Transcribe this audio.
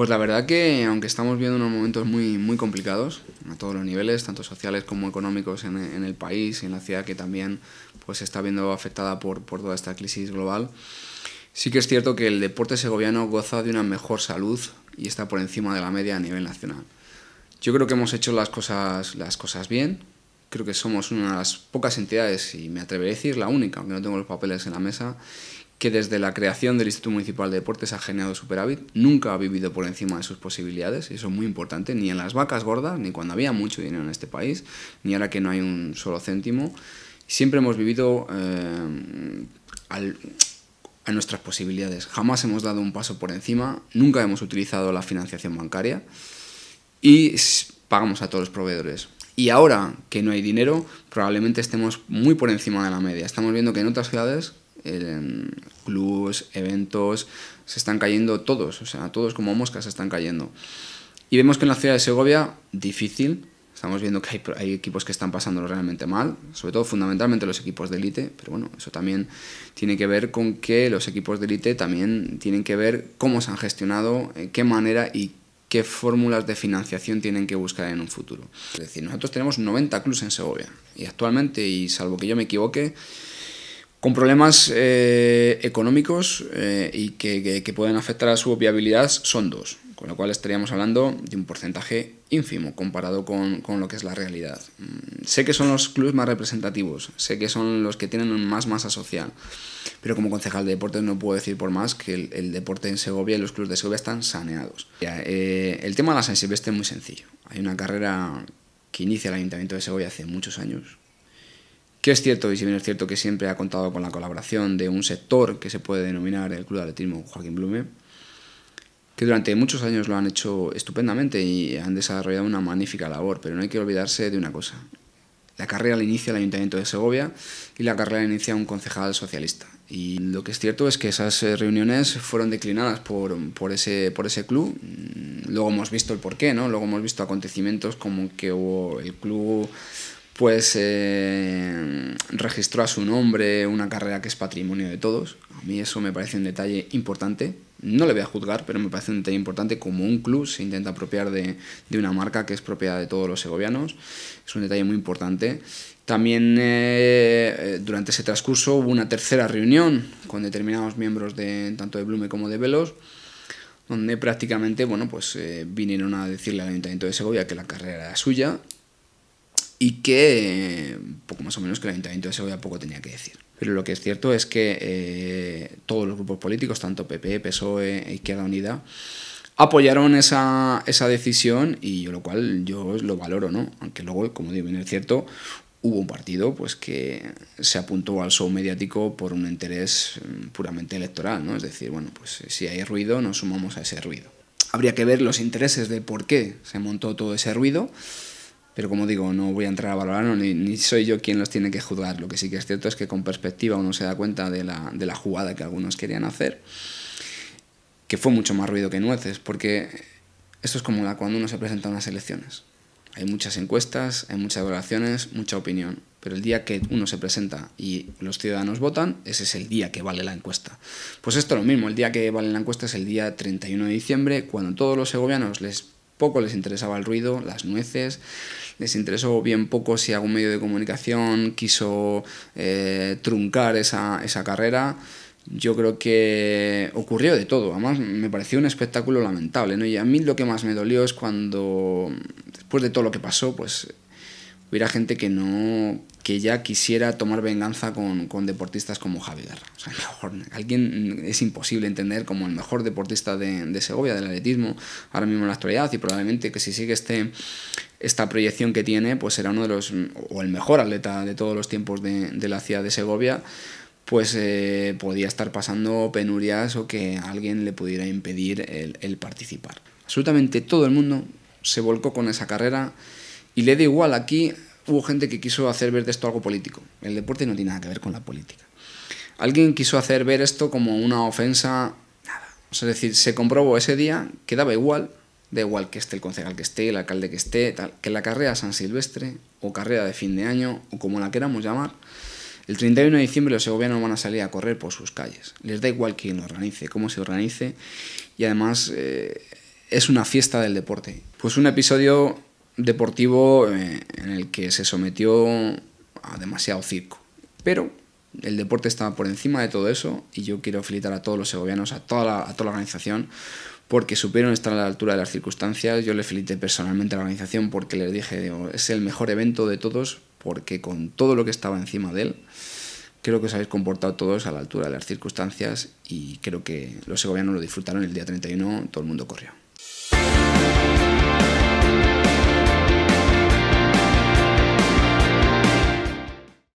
Pues la verdad que, aunque estamos viendo unos momentos muy, muy complicados a todos los niveles, tanto sociales como económicos en, el país y en la ciudad que también pues, se está viendo afectada por, por toda esta crisis global, sí que es cierto que el deporte segoviano goza de una mejor salud y está por encima de la media a nivel nacional. Yo creo que hemos hecho las cosas, las cosas bien, creo que somos una de las pocas entidades, y me atreveré a decir la única, aunque no tengo los papeles en la mesa, que desde la creación del Instituto Municipal de Deportes ha generado superávit, nunca ha vivido por encima de sus posibilidades, y eso es muy importante, ni en las vacas gordas, ni cuando había mucho dinero en este país, ni ahora que no hay un solo céntimo. Siempre hemos vivido eh, a nuestras posibilidades, jamás hemos dado un paso por encima, nunca hemos utilizado la financiación bancaria y pagamos a todos los proveedores. Y ahora que no hay dinero, probablemente estemos muy por encima de la media. Estamos viendo que en otras ciudades Em, clubs, eventos, se están cayendo todos, o sea, todos como moscas se están cayendo. Y vemos que en la ciudad de Segovia, difícil, estamos viendo que hay, equipos que están pasándolo realmente mal, sobre todo fundamentalmente los equipos de élite, pero bueno, eso también tiene que ver con que los equipos de élite también tienen que ver cómo se han gestionado, en qué manera y qué fórmulas de financiación tienen que buscar en un futuro. Es decir, nosotros tenemos 90 clubs en Segovia y actualmente, y salvo que yo me equivoque, con problemas eh, económicos eh, y que, pueden afectar a su viabilidad son dos, con lo cual estaríamos hablando de un porcentaje ínfimo comparado con, con lo que es la realidad. Mm, sé que son los clubes más representativos, sé que son los que tienen más masa social, pero como concejal de deportes no puedo decir por más que el, deporte en Segovia y los clubes de Segovia están saneados. Eh, el tema de la San es muy sencillo. Hay una carrera que inicia el Ayuntamiento de Segovia hace muchos años, que es cierto, y si bien es cierto que siempre ha contado con la colaboración de un sector que se puede denominar el Club de Atletismo Joaquín Blume, que durante muchos años lo han hecho estupendamente y han desarrollado una magnífica labor, pero no hay que olvidarse de una cosa. La carrera la inicia el Ayuntamiento de Segovia y la carrera la inicia un concejal socialista. Y lo que es cierto es que esas eh, reuniones fueron declinadas por, por, ese, por ese club. Mm, luego hemos visto el porqué, ¿no? Luego hemos visto acontecimientos como que hubo el club pues registró a su nombre una carrera que es patrimonio de todos. A mí eso me parece un detalle importante. No le voy a juzgar, pero me parece un detalle importante como un club se intenta apropiar de, una marca que es propiedad de todos los segovianos. Es un detalle muy importante. También eh, eh, durante ese transcurso hubo una tercera reunión con determinados miembros de tanto de Blume como de Velos, donde prácticamente bueno, pues, vinieron a decirle al Ayuntamiento de Segovia que la carrera era suya y que poco más o menos que el Ayuntamiento de Segovia poco tenía que decir. Pero lo que es cierto es que eh, todos los grupos políticos, tanto PP, PSOE e Izquierda Unida, apoyaron esa, esa, decisión y yo lo cual yo lo valoro, ¿no? Aunque luego, como digo, en es cierto, hubo un partido pues que se apuntó al show mediático por un interés mm, puramente electoral, ¿no? Es decir, bueno, pues si hay ruido, nos sumamos a ese ruido. Habría que ver los intereses de por qué se montó todo ese ruido pero como digo, no voy a entrar a valorarlo, ni, soy yo quien los tiene que juzgar. Lo que sí que es cierto es que con perspectiva uno se da cuenta de la, jugada que algunos querían hacer, que fue mucho más ruido que nueces, porque esto es como la, cuando uno se presenta a unas elecciones. Hay muchas encuestas, hay muchas evaluaciones, mucha opinión. Pero el día que uno se presenta y los ciudadanos votan, ese es el día que vale la encuesta. Pues esto es lo mismo, el día que vale la encuesta es el día 31 de diciembre, cuando todos los segovianos les poco les interesaba el ruido, las nueces, les interesó bien poco si algún medio de comunicación quiso eh, truncar esa, esa carrera yo creo que ocurrió de todo. Además, me pareció un espectáculo lamentable, ¿no? Y a mí lo que más me dolió es cuando, después de todo lo que pasó, pues hubiera gente que no que ya quisiera tomar venganza con, deportistas como Javier alguien mm, es imposible entender como el mejor deportista de, Segovia, del atletismo, ahora mismo en la actualidad, y probablemente que si sigue este, esta proyección que tiene, pues será uno de los, o el mejor atleta de todos los tiempos de, la ciudad de Segovia, pues podría eh, podía estar pasando penurias o que alguien le pudiera impedir el participar. Absolutamente todo el mundo se volcó con esa carrera y le da igual, aquí hubo gente que quiso hacer ver de esto algo político. El deporte no tiene nada que ver con la política. Alguien quiso hacer ver esto como una ofensa, nada. es decir, se comprobó ese día que daba igual, da igual que esté el concejal que esté, el alcalde que esté, tal, que la carrera San Silvestre o carrera de fin de año o como la queramos llamar, el 31 de diciembre los segovianos van a salir a correr por sus calles. Les da igual quién lo organice, cómo se organice y además eh, es una fiesta del deporte. Pues un episodio deportivo eh, en el que se sometió a demasiado circo. Pero el deporte estaba por encima de todo eso y yo quiero felicitar a todos los segovianos, a toda la, toda la organización, porque supieron estar a la altura de las circunstancias. Yo le felicité personalmente a la organización porque les dije, es el mejor evento de todos porque con todo lo que estaba encima de él, creo que os habéis comportado todos a la altura de las circunstancias y creo que los segovianos lo disfrutaron el día 31, todo el mundo corrió.